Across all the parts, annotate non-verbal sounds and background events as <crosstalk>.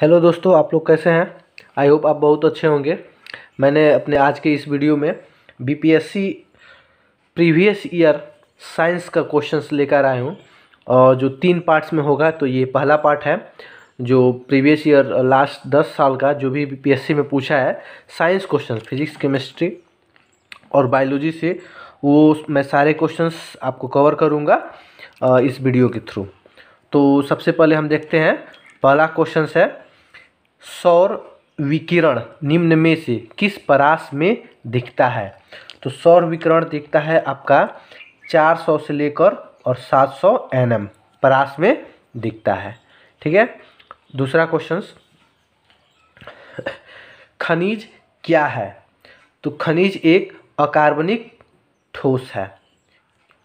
hello दोस्तों आप लोग कैसे हैं आई होप आप बहुत अच्छे होंगे मैंने अपने आज के इस वीडियो में बीपीएससी प्रीवियस ईयर साइंस का क्वेश्चंस लेकर आया हूँ और जो तीन पार्ट्स में होगा तो ये पहला पार्ट है जो प्रीवियस ईयर लास्ट दस साल का जो भी बीपीएससी में पूछा है साइंस क्वेश्चन फिजिक्स केमिस्ट्री और बायोलॉजी से वो मैं सारे क्वेश्चन आपको कवर करूँगा इस वीडियो के थ्रू तो सबसे पहले हम देखते हैं पहला क्वेश्चन है सौर विकिरण निम्न में से किस परास में दिखता है तो सौर विकिरण दिखता है आपका 400 से लेकर और सात सौ एन एम परास में दिखता है ठीक है दूसरा क्वेश्चन खनिज क्या है तो खनिज एक अकार्बनिक ठोस है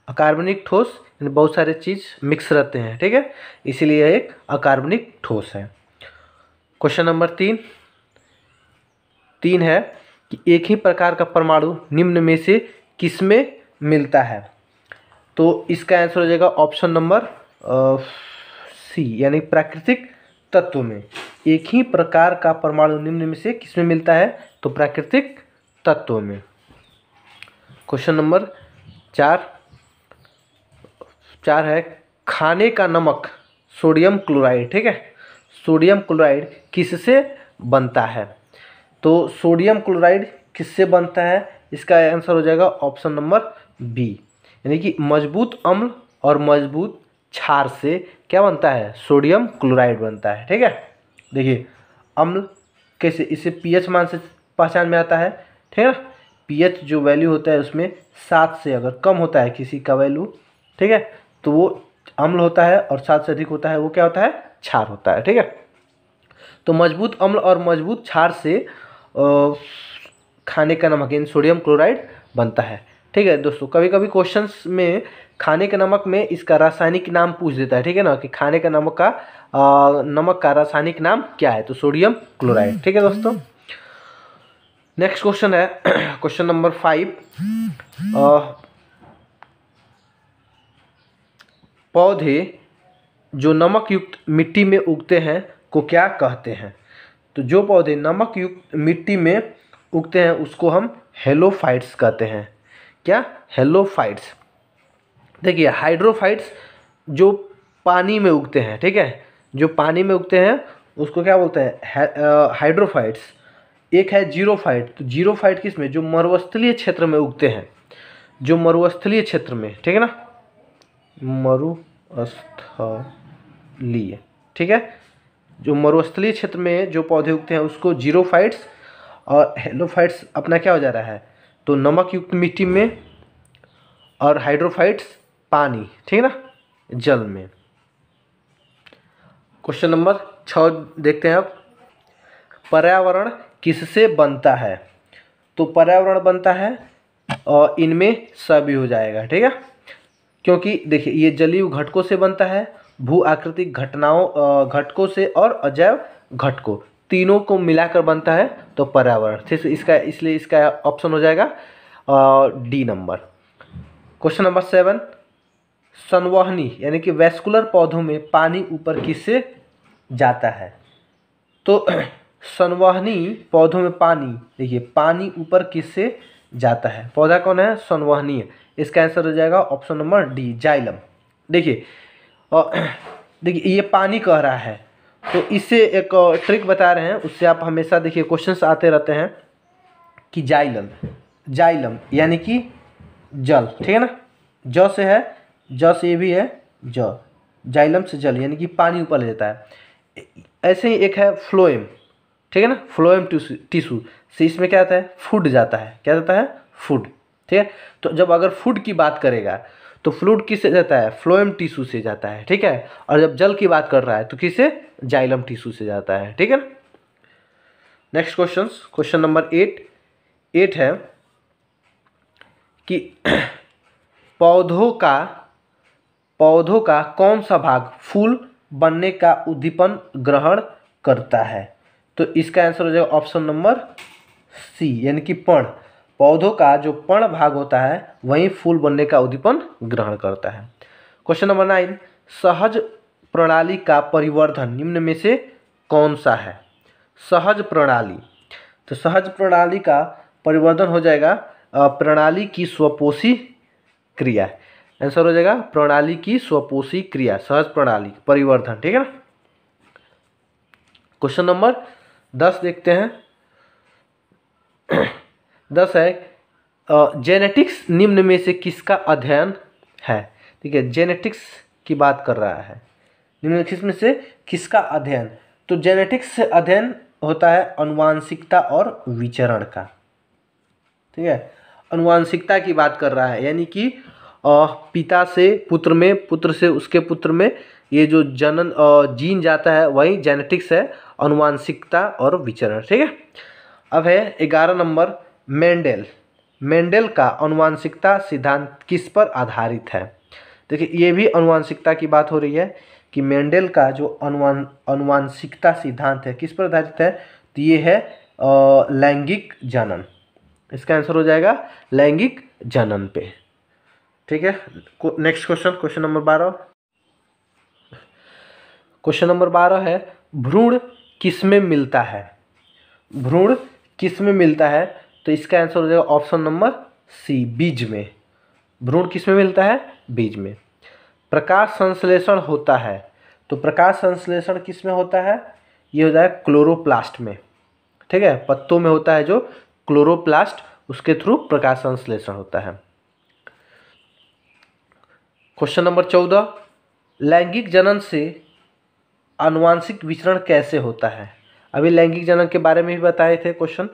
अकार्बनिक ठोस बहुत सारे चीज़ मिक्स रहते हैं ठीक है इसीलिए एक अकार्बनिक ठोस है क्वेश्चन नंबर तीन तीन है कि एक ही प्रकार का परमाणु निम्न में से किस में मिलता है तो इसका आंसर हो जाएगा ऑप्शन नंबर सी यानी प्राकृतिक तत्व में एक ही प्रकार का परमाणु निम्न में से किस में मिलता है तो प्राकृतिक तत्व में क्वेश्चन नंबर चार चार है खाने का नमक सोडियम क्लोराइड ठीक है सोडियम क्लोराइड किससे बनता है तो सोडियम क्लोराइड किससे बनता है इसका आंसर हो जाएगा ऑप्शन नंबर बी यानी कि मजबूत अम्ल और मजबूत क्षार से क्या बनता है सोडियम क्लोराइड बनता है ठीक है देखिए अम्ल कैसे इसे पीएच मान से पहचान में आता है ठीक है ना पीएच जो वैल्यू होता है उसमें सात से अगर कम होता है किसी का वैल्यू ठीक है तो वो अम्ल होता है और सात से अधिक होता है वो क्या होता है क्षार होता है ठीक है तो मजबूत अम्ल और मजबूत क्षार से खाने का नमक इन सोडियम क्लोराइड बनता है ठीक है दोस्तों कभी कभी क्वेश्चन में खाने के नमक में इसका रासायनिक नाम पूछ देता है ठीक है ना कि खाने का नमक का आ, नमक का रासायनिक नाम क्या है तो सोडियम क्लोराइड ठीक है दोस्तों नेक्स्ट क्वेश्चन है क्वेश्चन नंबर फाइव पौधे जो नमक युक्त मिट्टी में उगते हैं को क्या कहते हैं तो जो पौधे नमक युक्त मिट्टी में उगते हैं उसको हम हेलोफाइट्स कहते हैं क्या हेलोफाइट्स देखिए हाइड्रोफाइट्स जो पानी में उगते हैं ठीक है जो पानी में उगते हैं उसको क्या बोलते हैं हाइड्रोफाइट्स एक है जीरोफाइट तो जीरोफाइट किस में जो मरुस्थलीय क्षेत्र में उगते हैं जो मरुस्थलीय क्षेत्र में ठीक है ना मरुस्थ लिए ठीक है जो मरुस्थलीय क्षेत्र में जो पौधे उगते हैं उसको जीरोफाइट्स और हेलोफाइट्स अपना क्या हो जा रहा है तो नमक युक्त मिट्टी में और हाइड्रोफाइट्स पानी ठीक है ना जल में क्वेश्चन नंबर छ देखते हैं अब पर्यावरण किससे बनता है तो पर्यावरण बनता है और इनमें सभी हो जाएगा ठीक है क्योंकि देखिए ये जलीय घटकों से बनता है भू आकृतिक घटनाओं घटकों से और अजैव घटकों तीनों को मिलाकर बनता है तो पर्यावरण ठीक इसका इसलिए इसका ऑप्शन हो जाएगा D number question number seven संवहनी यानी कि वैस्कुलर पौधों में पानी ऊपर किससे जाता है तो <clears throat> संवहनी पौधों में पानी देखिए पानी ऊपर किससे जाता है पौधा कौन है संवहनीय इसका आंसर हो जाएगा ऑप्शन नंबर डी जाइलम देखिए <clears throat> देखिए ये पानी कह रहा है तो इससे एक ट्रिक बता रहे हैं उससे आप हमेशा देखिए क्वेश्चंस आते रहते हैं कि जाइलम जाइलम यानी कि जल ठीक है ना ज से है ज से ये भी है ज जाइलम से जल यानी कि पानी ऊपर ले जाता है ऐसे ही एक है फ्लोएम ठीक है ना फ्लोएम टिशू से इसमें क्या आता है फूड जाता है क्या जाता है फूड ठीक है तो जब अगर फूड की बात करेगा तो फ्लूड किससे जाता है फ्लोएम टिश्यू से जाता है ठीक है और जब जल की बात कर रहा है तो किससे जाइलम टिश्यू से जाता है ठीक है ना next question question number eight eight है कि <clears throat> पौधों का पौधों का कौन सा भाग फूल बनने का उद्दीपन ग्रहण करता है तो इसका आंसर हो जाएगा ऑप्शन नंबर सी यानी कि पण पौधों का जो पण भाग होता है वहीं फूल बनने का उद्दीपन ग्रहण करता है क्वेश्चन नंबर नाइन सहज प्रणाली का परिवर्धन निम्न में से कौन सा है सहज प्रणाली तो सहज प्रणाली का परिवर्धन हो जाएगा प्रणाली की स्वपोषी क्रिया आंसर हो जाएगा प्रणाली की स्वपोषी क्रिया सहज प्रणाली परिवर्धन ठीक है ना क्वेश्चन नंबर दस देखते हैं दस है जेनेटिक्स निम्न में से किसका अध्ययन है ठीक है जेनेटिक्स की बात कर रहा है निम्न किस में से किसका अध्ययन तो जेनेटिक्स अध्ययन होता है अनुवांशिकता और विचरण का ठीक है अनुवांशिकता की बात कर रहा है यानी कि पिता से पुत्र में पुत्र से उसके पुत्र में ये जो जनन जीन जाता है वही जेनेटिक्स है अनुवांशिकता और विचरण ठीक है अब है ग्यारह नंबर मेंडेल मेंडेल का अनुवांशिकता सिद्धांत किस पर आधारित है देखिए ये भी अनुवांशिकता की बात हो रही है कि मेंडेल का जो अनुवान अनुवांशिकता सिद्धांत है किस पर आधारित है तो ये है लैंगिक जनन इसका आंसर हो जाएगा लैंगिक जनन पे ठीक है नेक्स्ट क्वेश्चन क्वेश्चन नंबर बारह क्वेश्चन नंबर बारह है भ्रूण किस में मिलता है भ्रूण किस में मिलता है तो इसका आंसर हो जाएगा ऑप्शन नंबर सी बीज में भ्रूण किस में मिलता है बीज में प्रकाश संश्लेषण होता है तो प्रकाश संश्लेषण किस में होता है ये हो जाएगा क्लोरोप्लास्ट में ठीक है पत्तों में होता है जो क्लोरोप्लास्ट उसके थ्रू प्रकाश संश्लेषण होता है क्वेश्चन नंबर चौदह लैंगिक जनन से अनुवांशिक विचरण कैसे होता है अभी लैंगिक जनन के बारे में भी बताए थे क्वेश्चन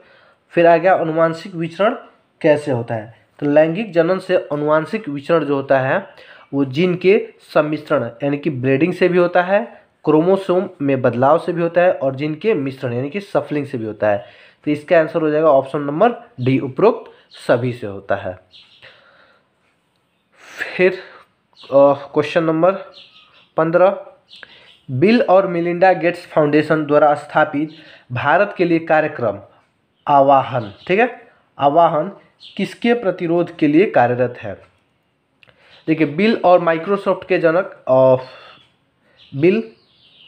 फिर आ गया अनुवांशिक विचरण कैसे होता है तो लैंगिक जनन से अनुवांशिक विचरण जो होता है वो जीन के सम्मिश्रण यानी कि ब्रेडिंग से भी होता है क्रोमोसोम में बदलाव से भी होता है और जीन के मिश्रण यानी कि सफलिंग से भी होता है तो इसका आंसर हो जाएगा ऑप्शन नंबर डी उपरोक्त सभी से होता है फिर क्वेश्चन नंबर पंद्रह बिल और मिलिंडा गेट्स फाउंडेशन द्वारा स्थापित भारत के लिए कार्यक्रम आवाहन ठीक है आवाहन किसके प्रतिरोध के लिए कार्यरत है देखिए बिल और माइक्रोसॉफ्ट के जनक ऑफ बिल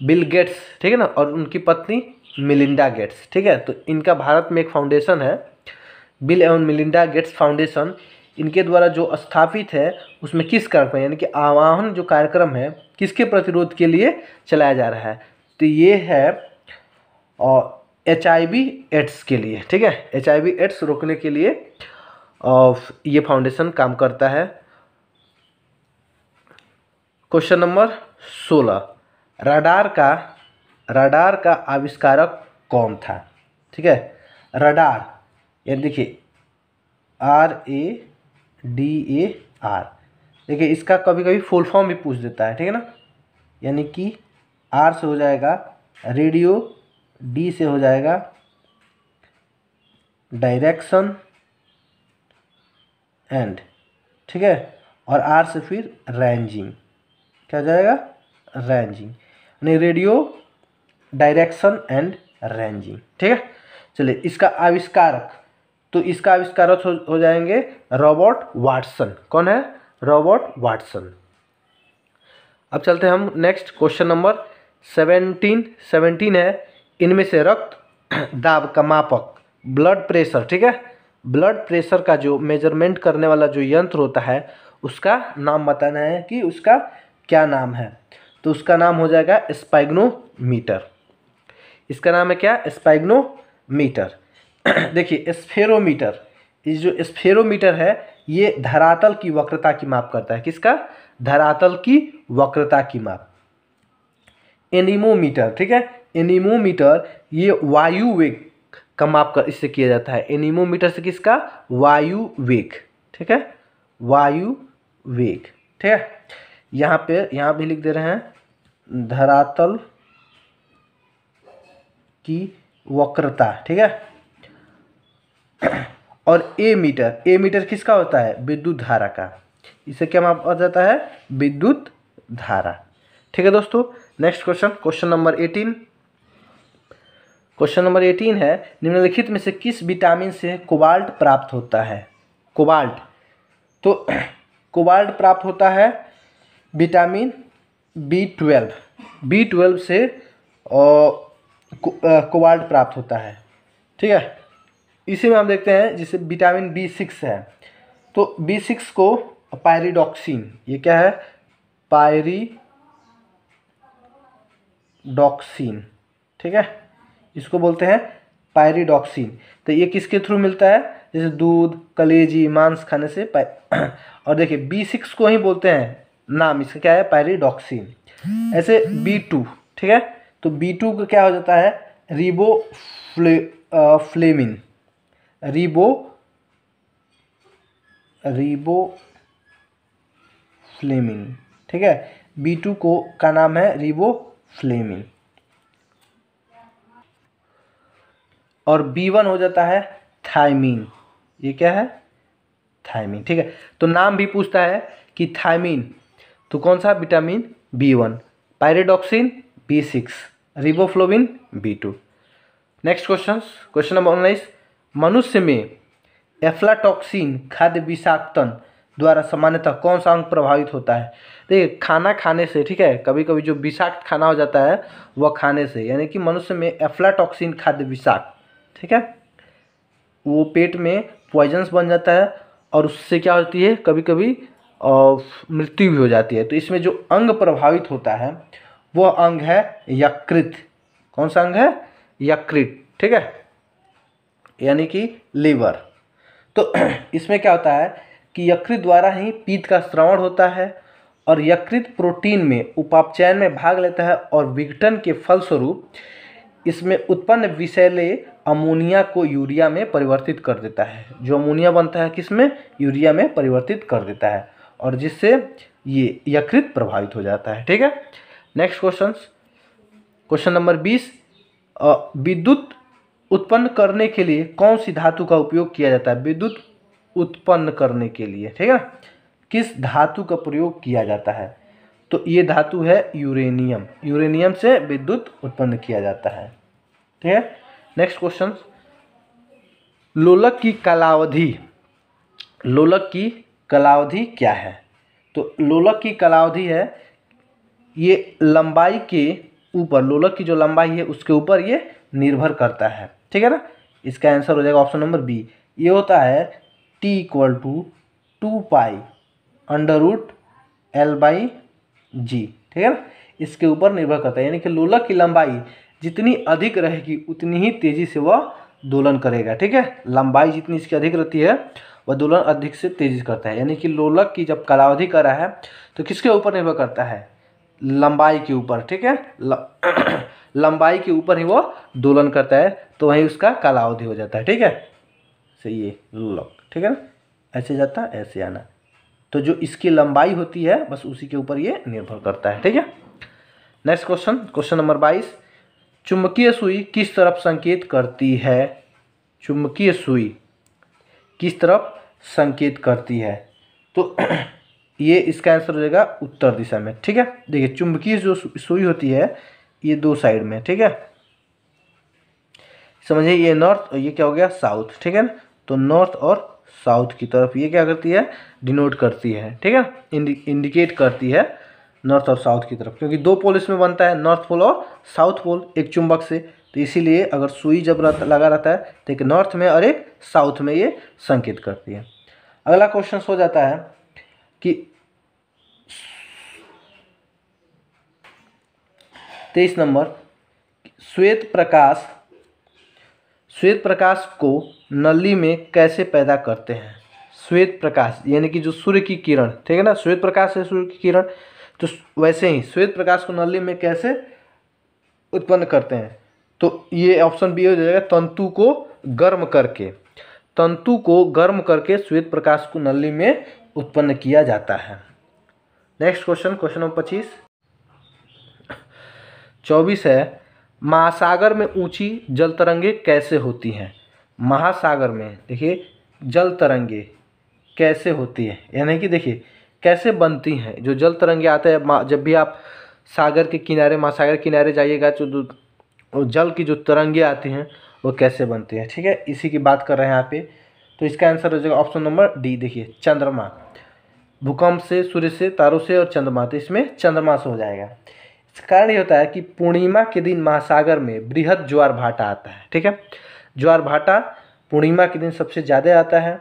बिल गेट्स ठीक है ना और उनकी पत्नी मिलिंडा गेट्स ठीक है तो इनका भारत में एक फाउंडेशन है बिल एवं मिलिंडा गेट्स फाउंडेशन इनके द्वारा जो स्थापित है उसमें किस कार्यक्रम यानी कि आवाहन जो कार्यक्रम है किसके प्रतिरोध के लिए चलाया जा रहा है तो ये है और एच एड्स के लिए ठीक है एच एड्स रोकने के लिए और ये फाउंडेशन काम करता है क्वेश्चन नंबर सोलह रडार का रडार का आविष्कारक कौन था ठीक है रडार यानी देखिए R A D A R देखिए इसका कभी कभी फुल फॉर्म भी पूछ देता है ठीक है ना यानी कि आर से हो जाएगा रेडियो डी से हो जाएगा डायरेक्शन एंड ठीक है और आर से फिर रेंजिंग क्या जाएगा रेंजिंग यानी रेडियो डायरेक्शन एंड रेंजिंग ठीक है चलिए इसका आविष्कारक तो इसका आविष्कारक हो, हो जाएंगे रॉबर्ट वाटसन कौन है रॉबर्ट वाटसन अब चलते हैं हम next question number seventeen seventeen है इनमें से रक्त <clears throat> दाब का मापक ब्लड प्रेशर ठीक है ब्लड प्रेशर का जो मेजरमेंट करने वाला जो यंत्र होता है उसका नाम बताना है कि उसका क्या नाम है तो उसका नाम हो जाएगा स्पाइग्नोमीटर इसका नाम है क्या स्पाइग्नोमीटर <clears throat> देखिए स्फेरोमीटर ये जो स्फेरोमीटर है ये धरातल की वक्रता की माप करता है किसका धरातल की वक्रता की माप एनीमोमीटर ठीक है एनीमोमीटर ये वायु वेग का माप कर इससे किया जाता है एनीमोमीटर से किसका वायु वेग ठीक है वायु वेग ठीक है यहाँ पे यहाँ भी लिख दे रहे हैं धरातल की वक्रता ठीक है <clears throat> और ए मीटर ए मीटर किसका होता है विद्युत धारा का इसे क्या माप जाता है विद्युत धारा ठीक है दोस्तों next question question number eighteen question number eighteen है निम्नलिखित में से किस विटामिन से कोबाल्ट प्राप्त होता है कोबाल्ट तो कोबाल्ट <clears throat> प्राप्त होता है vitamin B twelve B twelve से कोबाल्ट प्राप्त होता है ठीक है इसी में हम देखते हैं जिसे विटामिन बी सिक्स है तो बी सिक्स को पायरीडॉक्सिन ये क्या है पायरीडॉक्सिन ठीक है इसको बोलते हैं पायरिडॉक्सिन तो ये किसके थ्रू मिलता है जैसे दूध कलेजी मांस खाने से और देखिए बी सिक्स को ही बोलते हैं नाम इसका क्या है पायरिडॉक्सिन ऐसे बी टू ठीक है तो बी टू का क्या हो जाता है रिबो फ्ले आ, फ्लेमिन रिबो रिबो फ्लेमिन ठीक है बी टू को का नाम है रिबो फ्लेमिन और बी वन हो जाता है थायमीन ये क्या है थायमीन ठीक है तो नाम भी पूछता है कि थायमीन तो कौन सा vitamin B one pyridoxine B six riboflavin B two next question question number उन्नीस मनुष्य में एफ्लाटॉक्सिन खाद्य विषाक्तन द्वारा सामान्यतः कौन सा अंग प्रभावित होता है देखिए खाना खाने से ठीक है कभी कभी जो विषाक्त खाना हो जाता है वह खाने से यानी कि मनुष्य में एफ्लाटॉक्सिन खाद्य विषाक्त ठीक है वो पेट में पॉइजन्स बन जाता है और उससे क्या होती है कभी कभी मृत्यु भी हो जाती है तो इसमें जो अंग प्रभावित होता है वह अंग है यकृत कौन सा अंग है यकृत ठीक है यानी कि लीवर तो <clears throat> इसमें क्या होता है कि यकृत द्वारा ही पीत का श्रवण होता है और यकृत प्रोटीन में उपापचयन में भाग लेता है और विघटन के फलस्वरूप इसमें उत्पन्न विषैले अमोनिया को यूरिया में परिवर्तित कर देता है जो अमोनिया बनता है किसमें यूरिया में परिवर्तित कर देता है और जिससे ये यकृत प्रभावित हो जाता है ठीक है नेक्स्ट क्वेश्चन क्वेश्चन नंबर बीस विद्युत उत्पन्न करने के लिए कौन सी धातु का उपयोग किया जाता है विद्युत उत्पन्न करने के लिए ठीक है किस धातु का प्रयोग किया जाता है तो ये धातु है यूरेनियम यूरेनियम से विद्युत उत्पन्न किया जाता है ठीक है नेक्स्ट क्वेश्चन लोलक की कालावधि लोलक की कालावधि क्या है तो लोलक की कालावधि है ये लंबाई के ऊपर लोलक की जो लंबाई है उसके ऊपर ये निर्भर करता है ठीक है ना इसका आंसर हो जाएगा ऑप्शन नंबर बी ये होता है T equal to two pi under root L by G ठीक है ना इसके ऊपर निर्भर करता है यानी कि लोलक की लंबाई जितनी अधिक रहेगी उतनी ही तेज़ी से वह दोलन करेगा ठीक है लंबाई जितनी इसकी अधिक रहती है वह दोलन अधिक से तेज़ी करता है यानी कि लोलक की जब कालावधि करा रहा है तो किसके ऊपर निर्भर करता है लंबाई के ऊपर ठीक है <clears throat> लंबाई के ऊपर ही वो दोलन करता है तो वही उसका कालावधि हो जाता है ठीक है सही है लोलक ठीक है ऐसे जाता है ऐसे आना तो जो इसकी लंबाई होती है बस उसी के ऊपर ये निर्भर करता है ठीक है नेक्स्ट क्वेश्चन क्वेश्चन नंबर बाईस चुंबकीय सुई किस तरफ संकेत करती है चुंबकीय सुई किस तरफ संकेत करती है तो <clears throat> ये इसका आंसर हो जाएगा उत्तर दिशा में ठीक है देखिए चुंबकीय जो सुई होती है ये दो साइड में ठीक है समझिए ये नॉर्थ और ये क्या हो गया साउथ ठीक है ना तो नॉर्थ और साउथ की तरफ ये क्या करती है डिनोट करती है ठीक है इंडिकेट करती है नॉर्थ और साउथ की तरफ क्योंकि दो पोल इसमें बनता है नॉर्थ पोल और साउथ पोल एक चुंबक से तो इसीलिए अगर सुई जब रहता लगा रहता है तो एक नॉर्थ में और एक साउथ में ये संकेत करती है अगला क्वेश्चन हो जाता है कि तेईस नंबर श्वेत प्रकाश श्वेत प्रकाश को नली में कैसे पैदा करते हैं श्वेत प्रकाश यानी कि जो सूर्य की किरण ठीक है ना श्वेत प्रकाश है सूर्य की किरण तो वैसे ही श्वेत प्रकाश को नली में कैसे उत्पन्न करते हैं तो ये ऑप्शन बी हो जाएगा तंतु को गर्म करके तंतु को गर्म करके श्वेत प्रकाश को नली में उत्पन्न किया जाता है नेक्स्ट क्वेश्चन क्वेश्चन नंबर पच्चीस चौबीस है महासागर में ऊंची जल तरंगे कैसे होती हैं महासागर में देखिए जल तरंगे कैसे होती है यानी कि देखिए कैसे बनती हैं जो जल तरंगे आते हैं जब भी आप सागर के किनारे महासागर किनारे जाइएगा तो जल की जो तरंगे आती हैं वो कैसे बनती हैं ठीक है इसी की बात कर रहे हैं यहाँ पे तो इसका आंसर हो जाएगा ऑप्शन नंबर डी देखिए चंद्रमा भूकंप से सूर्य से तारों से और चंद्रमा तो इसमें चंद्रमा से हो जाएगा कारण ये होता है कि पूर्णिमा के दिन महासागर में बृहद ज्वार भाटा आता है ठीक है ज्वार भाटा पूर्णिमा के दिन सबसे ज़्यादा आता है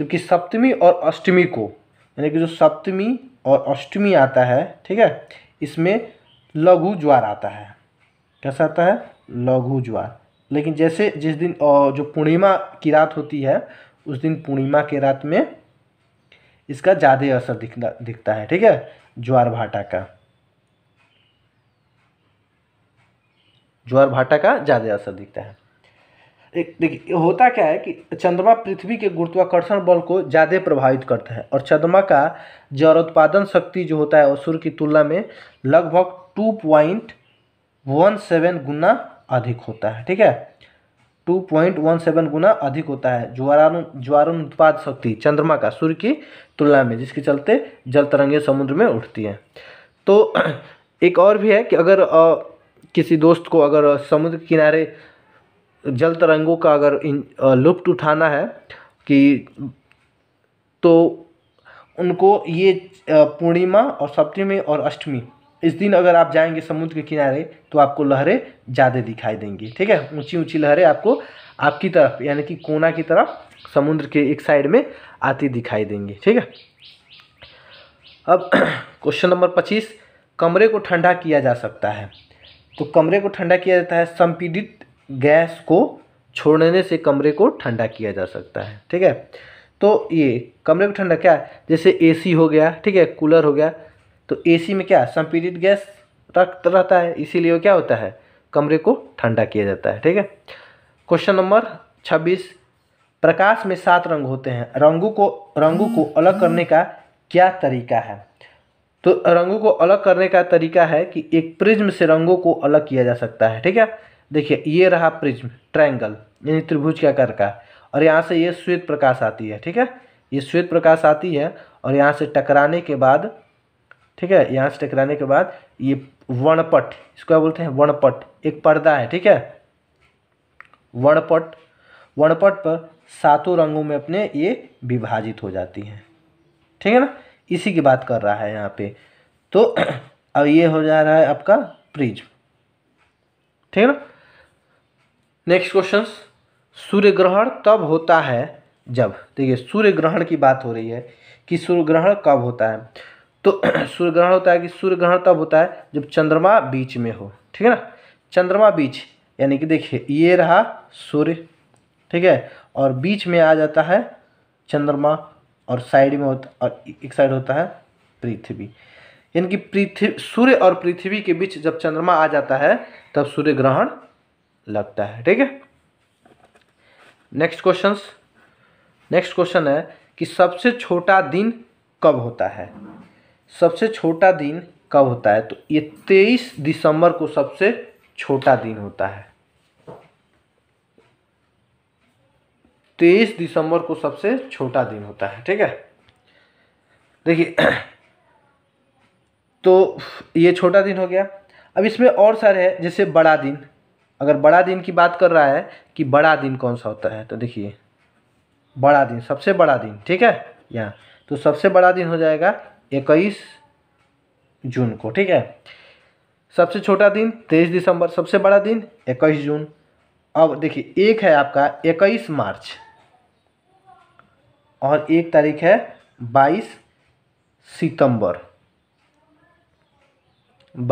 जबकि सप्तमी और अष्टमी को यानी कि जो सप्तमी और अष्टमी आता है ठीक है इसमें लघु ज्वार आता है कैसा आता है लघु ज्वार लेकिन जैसे जिस दिन जो पूर्णिमा की रात होती है उस दिन पूर्णिमा के रात में इसका ज़्यादा असर दिखना दिखता है ठीक है ज्वार भाटा का ज्वार भाटा का ज़्यादा असर दिखता है एक देखिए होता क्या है कि चंद्रमा पृथ्वी के गुरुत्वाकर्षण बल को ज़्यादा प्रभावित करता है और चंद्रमा का उत्पादन शक्ति जो होता है वह सूर्य की तुलना में लगभग टू पॉइंट वन सेवन गुना अधिक होता है ठीक है टू पॉइंट वन सेवन गुना अधिक होता है ज्वारानु ज्वारण उत्पाद शक्ति चंद्रमा का सूर्य की तुलना में जिसके चलते जल तरंगे समुद्र में उठती हैं तो <clears throat> एक और भी है कि अगर आ, किसी दोस्त को अगर समुद्र किनारे जल तरंगों का अगर इन लुप्त उठाना है कि तो उनको ये पूर्णिमा और सप्तमी और अष्टमी इस दिन अगर आप जाएंगे समुद्र के किनारे तो आपको लहरें ज़्यादा दिखाई देंगी ठीक है ऊंची ऊंची लहरें आपको आपकी तरफ यानी कि कोना की तरफ समुद्र के एक साइड में आती दिखाई देंगी ठीक है अब <clears throat> क्वेश्चन नंबर पच्चीस कमरे को ठंडा किया जा सकता है तो कमरे को ठंडा किया जाता है संपीड़ित गैस को छोड़ने से कमरे को ठंडा किया जा सकता है ठीक है तो ये कमरे को ठंडा क्या है जैसे एसी हो गया ठीक है कूलर हो गया तो एसी में क्या संपीड़ित गैस रख रहता है इसीलिए क्या होता है कमरे को ठंडा किया जाता है ठीक है क्वेश्चन नंबर छब्बीस प्रकाश में सात रंग होते हैं रंगों को रंगों को अलग करने का क्या तरीका है तो रंगों को अलग करने का तरीका है कि एक प्रिज्म से रंगों को अलग किया जा सकता है ठीक है देखिए ये रहा प्रिज्म ट्रायंगल यानी त्रिभुज के आकार का और यहाँ से ये श्वेत प्रकाश आती है ठीक है ये श्वेत प्रकाश आती है और यहाँ से टकराने के बाद ठीक है यहाँ से टकराने के बाद ये वर्णपट इसको बोलते हैं वर्णपट एक पर्दा है ठीक है वर्णपट वर्णपट पर सातों रंगों में अपने ये विभाजित हो जाती हैं ठीक है ना इसी की बात कर रहा है यहाँ पे तो <clears throat> अब ये हो जा रहा है आपका प्रिज्म ठीक है ना नेक्स्ट क्वेश्चन सूर्य ग्रहण तब होता है जब देखिए सूर्य ग्रहण की बात हो रही है कि सूर्य ग्रहण कब होता है तो <clears throat> सूर्य ग्रहण होता है कि सूर्य ग्रहण तब होता है जब चंद्रमा बीच में हो ठीक है ना चंद्रमा बीच यानी कि देखिए ये रहा सूर्य ठीक है और बीच में आ जाता है चंद्रमा और साइड में होता और एक साइड होता है पृथ्वी यानी कि पृथ्वी सूर्य और पृथ्वी के बीच जब चंद्रमा आ जाता है तब सूर्य ग्रहण लगता है ठीक है नेक्स्ट क्वेश्चन नेक्स्ट क्वेश्चन है कि सबसे छोटा दिन कब होता है सबसे छोटा दिन कब होता है तो ये तेईस दिसंबर को सबसे छोटा दिन होता है तेईस दिसंबर को सबसे छोटा दिन होता है ठीक है देखिए तो ये छोटा दिन हो गया अब इसमें और सारे हैं जैसे बड़ा दिन अगर बड़ा दिन की बात कर रहा है कि बड़ा दिन कौन सा होता है तो देखिए बड़ा दिन सबसे बड़ा दिन ठीक है यहाँ तो सबसे बड़ा दिन हो जाएगा इक्कीस जून को ठीक है सबसे छोटा दिन तेईस दिसंबर सबसे बड़ा दिन इक्कीस जून अब देखिए एक है आपका इक्कीस मार्च और एक तारीख है बाईस सितंबर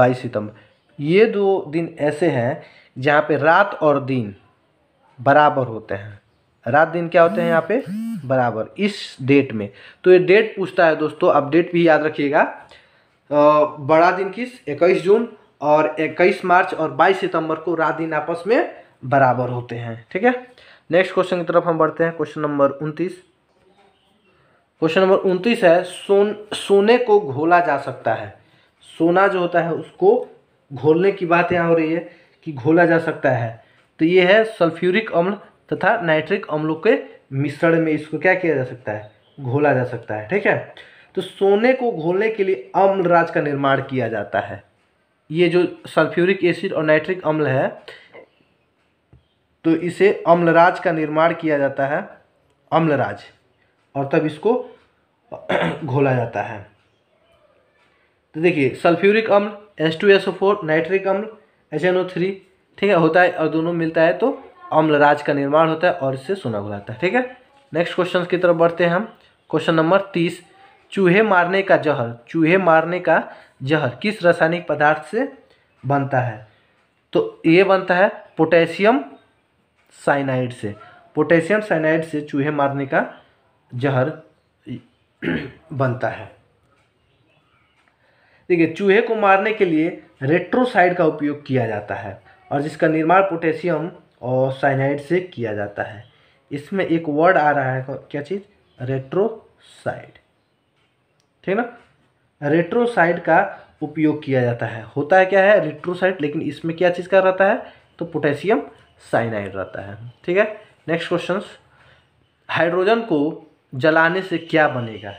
बाईस सितंबर ये दो दिन ऐसे हैं जहाँ पे रात और दिन बराबर होते हैं रात दिन क्या होते हैं यहाँ पे बराबर इस डेट में तो ये डेट पूछता है दोस्तों अब डेट भी याद रखिएगा बड़ा दिन किस इक्कीस जून और इक्कीस मार्च और बाईस सितंबर को रात दिन आपस में बराबर होते हैं ठीक है नेक्स्ट क्वेश्चन की तरफ हम बढ़ते हैं क्वेश्चन नंबर उनतीस क्वेश्चन नंबर उनतीस है सोन सोने को घोला जा सकता है सोना जो होता है उसको घोलने की बात यहाँ हो रही है कि घोला जा सकता है तो ये है सल्फ्यूरिक अम्ल तथा नाइट्रिक अम्लों के मिश्रण में इसको क्या किया जा सकता है घोला जा सकता है ठीक है तो सोने को घोलने के लिए अम्ल राज का निर्माण किया जाता है ये जो सल्फ्यूरिक एसिड और नाइट्रिक अम्ल है तो इसे अम्लराज का निर्माण किया जाता है अम्लराज और तब इसको <clears throat> घोला जाता है तो देखिए सल्फ्यूरिक अम्ल S two S O four nitric अम्ल एच एन ओ थ्री ठीक है होता है और दोनों मिलता है तो अम्ल राज का निर्माण होता है और इससे सोना बुलाता है ठीक है नेक्स्ट क्वेश्चन की तरफ बढ़ते हैं हम क्वेश्चन नंबर तीस चूहे मारने का जहर चूहे मारने का जहर किस रासायनिक पदार्थ से बनता है तो ये बनता है पोटेशियम साइनाइड से पोटेशियम साइनाइड से चूहे मारने का जहर बनता है देखिए चूहे को मारने के लिए रेट्रोसाइड का उपयोग किया जाता है और जिसका निर्माण पोटेशियम और साइनाइड से किया जाता है इसमें एक वर्ड आ रहा है क्या चीज़ रेट्रोसाइड ठीक ना रेट्रोसाइड का उपयोग किया जाता है होता है क्या है रेट्रोसाइड लेकिन इसमें क्या चीज़ का रहता है तो पोटेशियम साइनाइड रहता है ठीक है नेक्स्ट क्वेश्चन हाइड्रोजन को जलाने से क्या बनेगा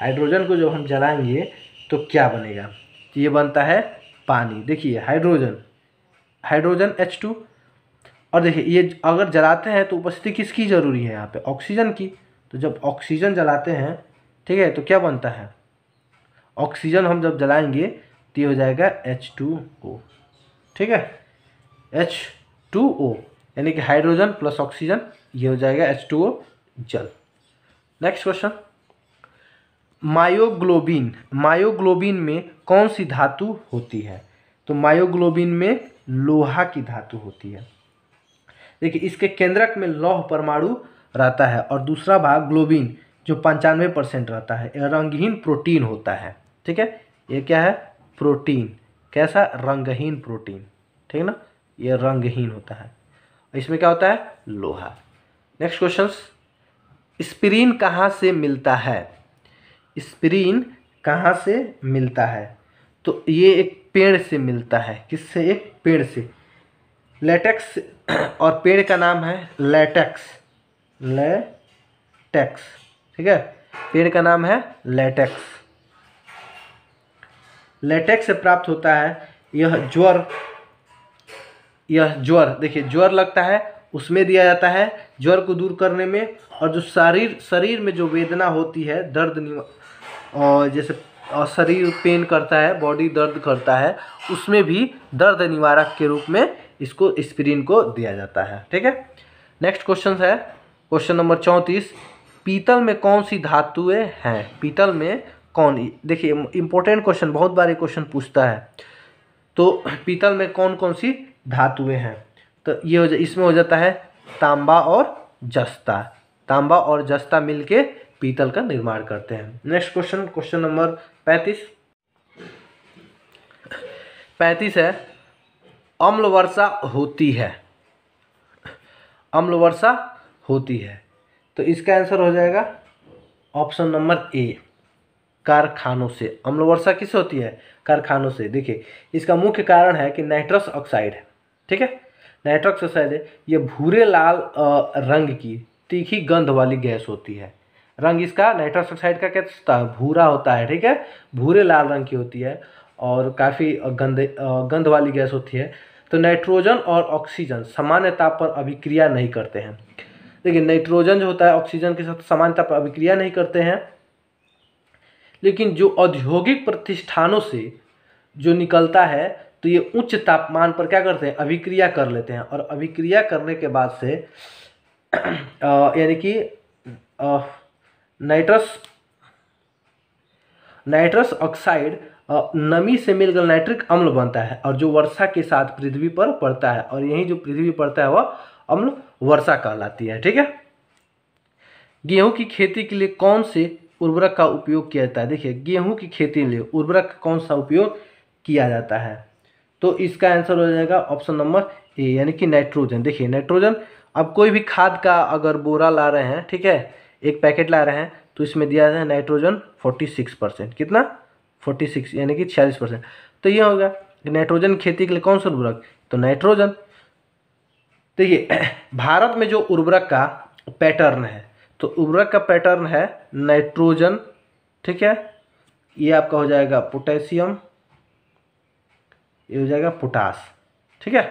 हाइड्रोजन को जब हम जलाएंगे तो क्या बनेगा तो ये बनता है पानी देखिए हाइड्रोजन हाइड्रोजन एच टू और देखिए ये अगर जलाते हैं तो उपस्थिति किसकी ज़रूरी है यहाँ पे ऑक्सीजन की तो जब ऑक्सीजन जलाते हैं ठीक है तो क्या बनता है ऑक्सीजन हम जब जलाएंगे तो ये हो जाएगा एच टू ओ ठीक है एच टू ओ यानी कि हाइड्रोजन प्लस ऑक्सीजन ये हो जाएगा एच टू ओ जल नेक्स्ट क्वेश्चन मायोग्लोबिन मायोग्लोबिन में कौन सी धातु होती है तो मायोग्लोबिन में लोहा की धातु होती है देखिए इसके केंद्रक में लौह परमाणु रहता है और दूसरा भाग ग्लोबिन जो पंचानवे परसेंट रहता है रंगहीन प्रोटीन होता है ठीक है ये क्या है प्रोटीन कैसा रंगहीन प्रोटीन ठीक है ना ये रंगहीन होता है इसमें क्या होता है लोहा नेक्स्ट क्वेश्चन स्प्रीन कहाँ से मिलता है स्प्रीन कहाँ से मिलता है तो ये एक पेड़ से मिलता है किससे एक पेड़ से लेटेक्स <clears throat> और पेड़ का नाम है लेटेक्स लेटेक्स ठीक है पेड़ का नाम है लेटेक्स लेटेक्स से प्राप्त होता है यह ज्वर यह ज्वर देखिए ज्वर लगता है उसमें दिया जाता है ज्वर को दूर करने में और जो शरीर शरीर में जो वेदना होती है दर्द और जैसे और शरीर पेन करता है बॉडी दर्द करता है उसमें भी दर्द निवारक के रूप में इसको स्प्रिन को दिया जाता है ठीक है नेक्स्ट क्वेश्चन है क्वेश्चन नंबर चौंतीस पीतल में कौन सी धातुएं हैं पीतल में कौन देखिए इम्पोर्टेंट क्वेश्चन बहुत बार ये क्वेश्चन पूछता है तो पीतल में कौन कौन सी धातुएं हैं तो ये हो जा इसमें हो जाता है तांबा और जस्ता तांबा और जस्ता मिलके पीतल का निर्माण करते हैं नेक्स्ट क्वेश्चन क्वेश्चन नंबर पैंतीस पैंतीस है अम्ल वर्षा होती है अम्ल वर्षा होती है तो इसका आंसर हो जाएगा ऑप्शन नंबर ए कारखानों से अम्ल वर्षा किस होती है कारखानों से देखिए इसका मुख्य कारण है कि नाइट्रस ऑक्साइड है ठीक है नाइट्रस ऑक्साइड है ये भूरे लाल रंग की तीखी गंध वाली गैस होती है रंग इसका नाइट्रस ऑक्साइड का क्या होता है भूरा होता है ठीक है भूरे लाल रंग की होती है और काफ़ी गंद गंध वाली गैस होती है तो नाइट्रोजन और ऑक्सीजन सामान्य ताप पर अभिक्रिया नहीं करते हैं देखिए नाइट्रोजन जो होता है ऑक्सीजन के साथ सामान्य ताप पर अभिक्रिया नहीं करते हैं लेकिन जो औद्योगिक प्रतिष्ठानों से जो निकलता है तो ये उच्च तापमान पर क्या करते हैं अभिक्रिया कर लेते हैं और अभिक्रिया करने के बाद से <clears throat> यानी कि नाइट्रस नाइट्रस ऑक्साइड नमी से मिलकर नाइट्रिक अम्ल बनता है और जो वर्षा के साथ पृथ्वी पर पड़ता है और यही जो पृथ्वी पड़ता है वह अम्ल वर्षा कहलाती है ठीक है गेहूं की खेती के लिए कौन से उर्वरक का उपयोग किया जाता है देखिए गेहूं की खेती के लिए उर्वरक कौन सा उपयोग किया जाता है तो इसका आंसर हो जाएगा ऑप्शन नंबर ए यानी कि नाइट्रोजन देखिए नाइट्रोजन अब कोई भी खाद का अगर बोरा ला रहे हैं ठीक है एक पैकेट ला रहे हैं तो इसमें दिया है नाइट्रोजन फोर्टी सिक्स परसेंट कितना फोर्टी सिक्स यानी कि छियालीस परसेंट तो ये होगा नाइट्रोजन खेती के लिए कौन सा उर्वरक तो नाइट्रोजन देखिए तो <clears throat> भारत में जो उर्वरक का पैटर्न है तो उर्वरक का पैटर्न है नाइट्रोजन ठीक है ये आपका हो जाएगा पोटेशियम ये हो जाएगा पोटास ठीक है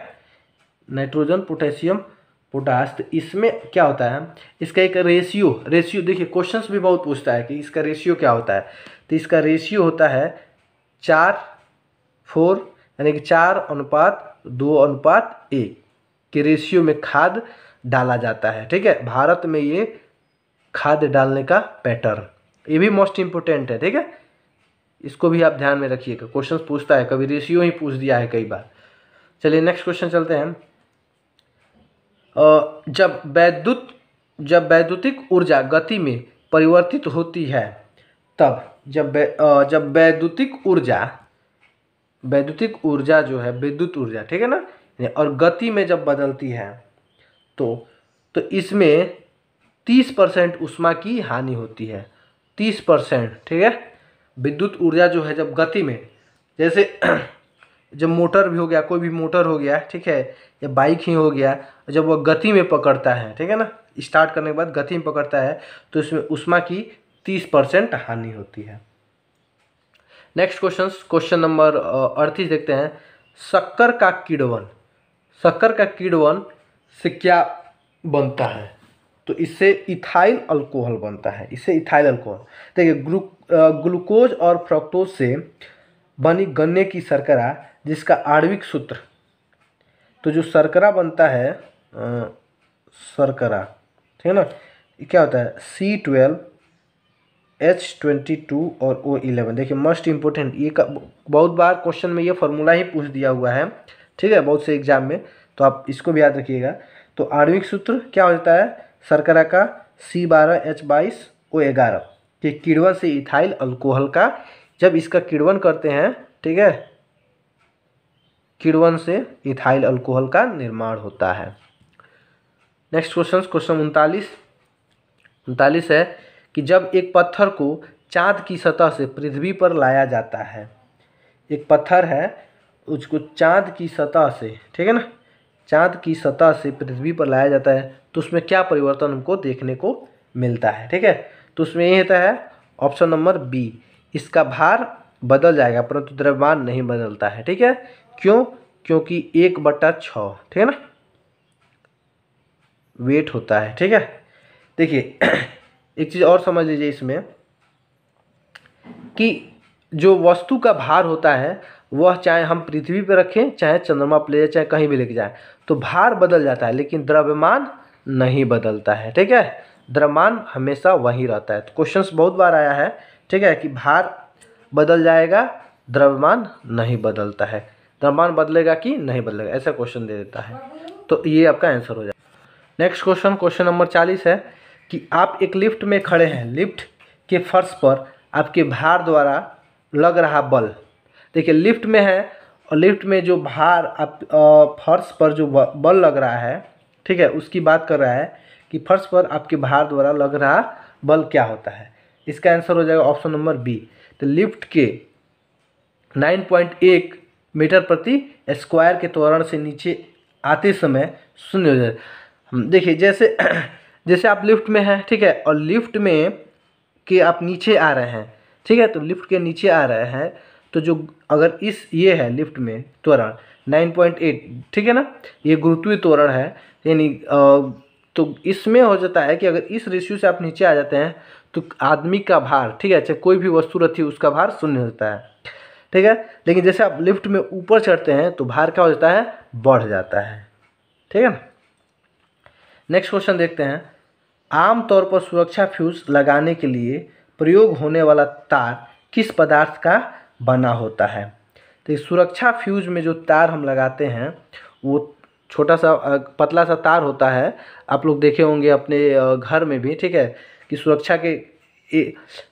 नाइट्रोजन पोटेशियम पोटास तो इसमें क्या होता है इसका एक रेशियो रेशियो देखिए क्वेश्चंस भी बहुत पूछता है कि इसका रेशियो क्या होता है तो इसका रेशियो होता है चार फोर यानी कि चार अनुपात दो अनुपात एक के रेशियो में खाद डाला जाता है ठीक है भारत में ये खाद डालने का पैटर्न ये भी मोस्ट इम्पोर्टेंट है ठीक है इसको भी आप ध्यान में रखिएगा क्वेश्चन पूछता है कभी रेशियो ही पूछ दिया है कई बार चलिए नेक्स्ट क्वेश्चन चलते हैं जब वैद्युत जब वैद्युतिक ऊर्जा गति में परिवर्तित होती है तब जब जब वैद्युतिक ऊर्जा वैद्युतिक ऊर्जा जो है विद्युत ऊर्जा ठीक है ना और गति में जब बदलती है तो तो इसमें तीस परसेंट उष्मा की हानि होती है तीस परसेंट ठीक है विद्युत ऊर्जा जो है जब गति में जैसे <clears throat> जब मोटर भी हो गया कोई भी मोटर हो गया ठीक है या बाइक ही हो गया जब वह गति में पकड़ता है ठीक है ना स्टार्ट करने के बाद गति में पकड़ता है तो इसमें उष्मा की तीस परसेंट हानि होती है नेक्स्ट क्वेश्चन क्वेश्चन नंबर अड़तीस देखते हैं शक्कर का किडवन शक्कर का किडवन से क्या बनता है तो इससे इथाइल अल्कोहल बनता है इससे इथाइल अल्कोहल देखिए ग्लू ग्लूकोज और फ्रक्टोज से बनी गन्ने की शर्करा जिसका आणविक सूत्र तो जो शर्करा बनता है शर्करा ठीक है ना क्या होता है C twelve H twenty two और ओ इलेवन देखिए मोस्ट इम्पोर्टेंट ये का बहुत बार क्वेश्चन में ये फॉर्मूला ही पूछ दिया हुआ है ठीक है बहुत से एग्जाम में तो आप इसको भी याद रखिएगा तो आणविक सूत्र क्या हो जाता है शर्करा का सी बारह एच बाईस ओ ग्यारह ये किड़वन से इथाइल अल्कोहल का जब इसका किड़वन करते हैं ठीक है किड़वन से इथाइल अल्कोहल का निर्माण होता है नेक्स्ट क्वेश्चन क्वेश्चन उनतालीस उनतालीस है कि जब एक पत्थर को चाँद की सतह से पृथ्वी पर लाया जाता है एक पत्थर है उसको चाँद की सतह से ठीक है ना चाँद की सतह से पृथ्वी पर लाया जाता है तो उसमें क्या परिवर्तन हमको देखने को मिलता है ठीक है तो उसमें ये होता है ऑप्शन नंबर बी इसका भार बदल जाएगा परंतु द्रव्यमान नहीं बदलता है ठीक है क्यों क्योंकि एक बटा छ ठीक है ना वेट होता है ठीक है देखिए <clears throat> एक चीज़ और समझ लीजिए इसमें कि जो वस्तु का भार होता है वह चाहे हम पृथ्वी पर रखें चाहे चंद्रमा पर ले जाए चाहे कहीं भी लेके जाए तो भार बदल जाता है लेकिन द्रव्यमान नहीं बदलता है ठीक है द्रव्यमान हमेशा वही रहता है तो क्वेश्चंस बहुत बार आया है ठीक है कि भार बदल जाएगा द्रव्यमान नहीं बदलता है द्रव्यमान बदलेगा कि नहीं बदलेगा ऐसा क्वेश्चन दे देता है तो ये आपका आंसर हो जाएगा नेक्स्ट क्वेश्चन क्वेश्चन नंबर चालीस है कि आप एक लिफ्ट में खड़े हैं लिफ्ट के फर्श पर आपके भार द्वारा लग रहा बल देखिए लिफ्ट में है और लिफ्ट में जो भार आप फर्श पर जो बल लग रहा है ठीक है उसकी बात कर रहा है कि फर्श पर आपके भार द्वारा लग रहा बल क्या होता है इसका आंसर हो जाएगा ऑप्शन नंबर बी तो लिफ्ट के नाइन पॉइंट एक मीटर प्रति स्क्वायर के त्वरण से नीचे आते समय शून्य हो जाए देखिए जैसे <clears throat> जैसे आप लिफ्ट में हैं ठीक है और लिफ्ट में के आप नीचे आ रहे हैं ठीक है तो लिफ्ट के नीचे आ रहे हैं तो जो अगर इस ये है लिफ्ट में त्वरण नाइन पॉइंट एट ठीक है ना ये गुरुत्वीय त्वरण है यानी तो इसमें हो जाता है कि अगर इस रेशियो से आप नीचे आ जाते हैं तो आदमी का भार ठीक है चाहे कोई भी वस्तु रहती है उसका भार शून्य होता है ठीक है लेकिन जैसे आप लिफ्ट में ऊपर चढ़ते हैं तो भार क्या हो जाता है बढ़ जाता है ठीक है ना नेक्स्ट क्वेश्चन देखते हैं आमतौर पर सुरक्षा फ्यूज लगाने के लिए प्रयोग होने वाला तार किस पदार्थ का बना होता है तो सुरक्षा फ्यूज में जो तार हम लगाते हैं वो छोटा सा पतला सा तार होता है आप लोग देखे होंगे अपने घर में भी ठीक है कि सुरक्षा के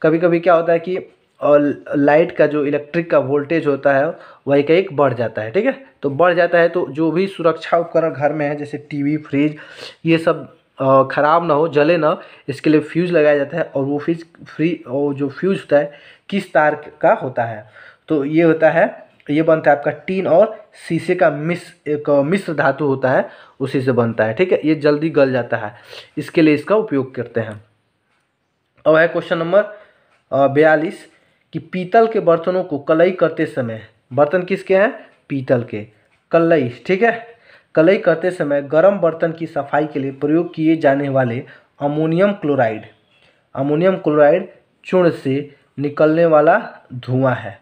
कभी कभी क्या होता है कि और लाइट का जो इलेक्ट्रिक का वोल्टेज होता है वही का एक बढ़ जाता है ठीक है तो बढ़ जाता है तो जो भी सुरक्षा उपकरण घर में है जैसे टीवी फ्रिज ये सब ख़राब ना हो जले ना इसके लिए फ्यूज़ लगाया जाता है और वो फ्रिज फ्री और जो फ्यूज़ होता है किस तार का होता है तो ये होता है ये बनता है आपका टीन और शीशे का मिस एक मिश्र धातु होता है उसी से बनता है ठीक है ये जल्दी गल जाता है इसके लिए इसका उपयोग करते हैं अब है क्वेश्चन नंबर बयालीस कि पीतल के बर्तनों को कलई करते समय बर्तन किसके हैं पीतल के कलई ठीक है कलई करते समय गर्म बर्तन की सफाई के लिए प्रयोग किए जाने वाले अमोनियम क्लोराइड अमोनियम क्लोराइड चूर्ण से निकलने वाला धुआं है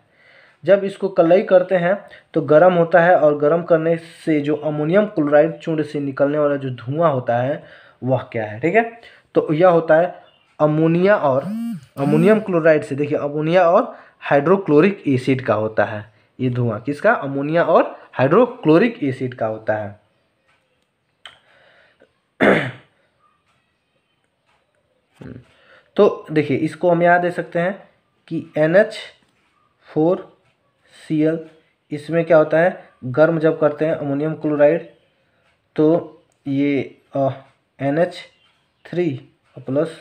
जब इसको कलई करते हैं तो गर्म होता है और गर्म करने से जो अमोनियम क्लोराइड चूर्ण से निकलने वाला जो धुआं होता है वह क्या है ठीक है तो यह होता है अमोनिया और अमोनियम क्लोराइड से देखिए अमोनिया और हाइड्रोक्लोरिक एसिड का होता है ये धुआं किसका अमोनिया और हाइड्रोक्लोरिक एसिड का होता है तो देखिए इसको हम यहाँ दे सकते हैं कि N H four C L इसमें क्या होता है गर्म जब करते हैं अमोनियम क्लोराइड तो ये N H three plus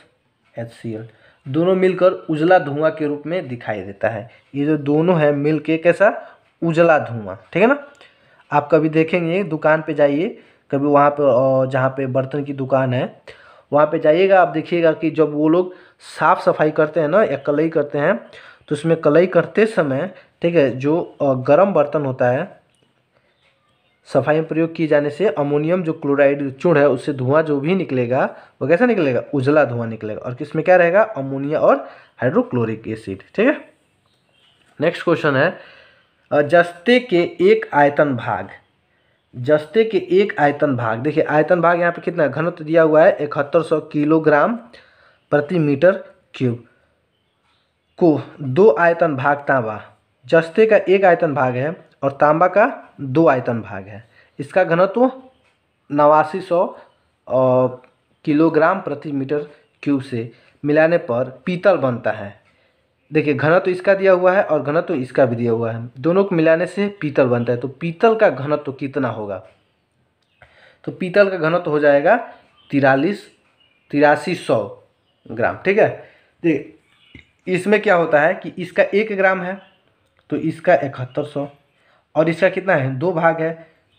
HCl दोनों मिलकर उजला धुआं के रूप में दिखाई देता है ये जो दोनों है मिल के कैसा उजला धुआं ठीक है ना आप कभी देखेंगे दुकान पे जाइए कभी वहाँ पे जहाँ पे बर्तन की दुकान है वहाँ पे जाइएगा आप देखिएगा कि जब वो लोग साफ़ सफाई करते हैं ना या कलई करते हैं तो उसमें कलई करते समय ठीक है जो गर्म बर्तन होता है सफाई में प्रयोग किए जाने से अमोनियम जो क्लोराइड चूड़ है उससे धुआं जो भी निकलेगा वो कैसा निकलेगा उजला धुआं निकलेगा और किसमें क्या रहेगा अमोनिया और हाइड्रोक्लोरिक एसिड ठीक है नेक्स्ट क्वेश्चन है जस्ते के एक आयतन भाग जस्ते के एक आयतन भाग देखिए आयतन भाग यहाँ पे कितना घनत्व दिया हुआ है इकहत्तर सौ किलोग्राम प्रति मीटर क्यूब को दो आयतन भाग तांबा जस्ते का एक आयतन भाग है और तांबा का दो आयतन भाग है इसका घनत्व नवासी सौ किलोग्राम प्रति मीटर क्यूब से मिलाने पर पीतल बनता है देखिए घनत्व इसका दिया हुआ है और घनत्व इसका भी दिया हुआ है दोनों को मिलाने से पीतल बनता है तो पीतल का घनत्व कितना होगा तो पीतल का घनत्व हो जाएगा तिरालीस तिरासी सौ ग्राम ठीक है देखिए इसमें क्या होता है कि इसका एक ग्राम है तो इसका इकहत्तर सौ और इसका कितना है दो भाग है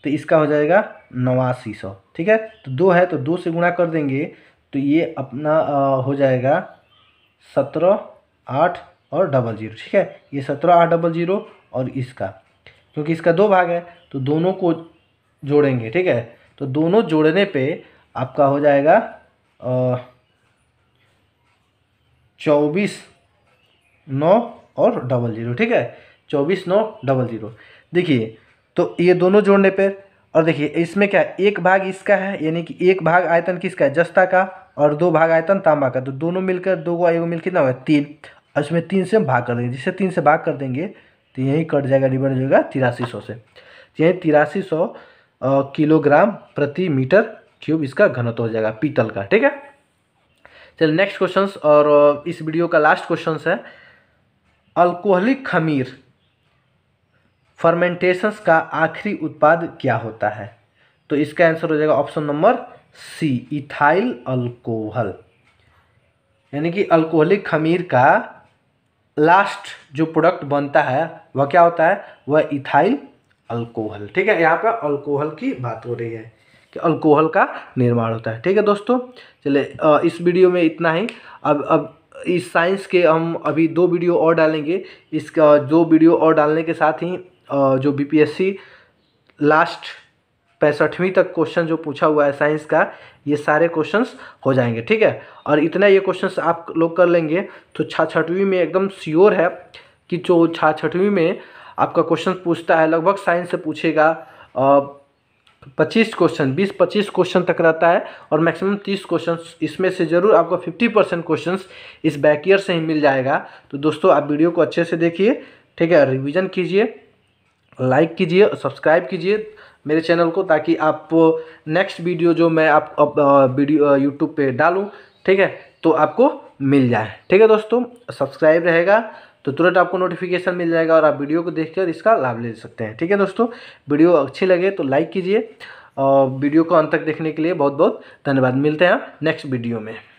तो इसका हो जाएगा नवासी सौ ठीक है तो दो है तो दो से गुणा कर देंगे तो ये अपना आ, हो जाएगा सत्रह आठ और डबल जीरो ठीक है ये सत्रह आठ डबल जीरो और इसका क्योंकि इसका दो भाग है तो दोनों को जोड़ेंगे ठीक है तो दोनों जोड़ने पे आपका हो जाएगा चौबीस नौ और डबल जीरो ठीक है चौबीस नौ डबल जीरो देखिए तो ये दोनों जोड़ने पर और देखिए इसमें क्या है एक भाग इसका है यानी कि एक भाग आयतन किसका है जस्ता का और दो भाग आयतन तांबा का तो दोनों मिलकर दो गो आयोग मिल कितना हुआ तीन और इसमें तीन से भाग कर देंगे जिससे तीन से भाग कर देंगे तो यही कट जाएगा डिवाइड हो जाएगा तिरासी सौ से तो यही तिरासी सौ किलोग्राम प्रति मीटर क्यूब इसका घनत्व हो जाएगा पीतल का ठीक है चलिए नेक्स्ट क्वेश्चन और इस वीडियो का लास्ट क्वेश्चन है अल्कोहलिक खमीर फर्मेंटेशंस का आखिरी उत्पाद क्या होता है तो इसका आंसर हो जाएगा option number C ethyl alcohol यानी कि अल्कोहलिक खमीर का लास्ट जो प्रोडक्ट बनता है वह क्या होता है वह इथाइल अल्कोहल ठीक है यहाँ पर अल्कोहल की बात हो रही है कि अल्कोहल का निर्माण होता है ठीक है दोस्तों चलिए इस वीडियो में इतना ही अब अब इस साइंस के हम अभी दो वीडियो और डालेंगे इसका दो वीडियो और डालने के साथ ही जो बीपीएससी लास्ट पैंसठवीं तक क्वेश्चन जो पूछा हुआ है साइंस का ये सारे क्वेश्चंस हो जाएंगे ठीक है और इतना ये क्वेश्चंस आप लोग कर लेंगे तो छाछठवीं में एकदम श्योर है कि जो छाछठवीं में आपका क्वेश्चन पूछता है लगभग साइंस से पूछेगा पच्चीस क्वेश्चन बीस पच्चीस क्वेश्चन तक रहता है और मैक्सिमम तीस क्वेश्चन इसमें से ज़रूर आपको फिफ्टी परसेंट क्वेश्चन इस बैक ईयर से ही मिल जाएगा तो दोस्तों आप वीडियो को अच्छे से देखिए ठीक है रिविज़न कीजिए लाइक कीजिए और सब्सक्राइब कीजिए मेरे चैनल को ताकि आप नेक्स्ट वीडियो जो मैं आप अब वीडियो यूट्यूब पे डालूं ठीक है तो आपको मिल जाए ठीक है दोस्तों सब्सक्राइब रहेगा तो तुरंत आपको नोटिफिकेशन मिल जाएगा और आप वीडियो को देखकर इसका लाभ ले सकते हैं ठीक है दोस्तों वीडियो अच्छी लगे तो लाइक कीजिए और वीडियो को अंत तक देखने के लिए बहुत बहुत धन्यवाद मिलते हैं नेक्स्ट वीडियो में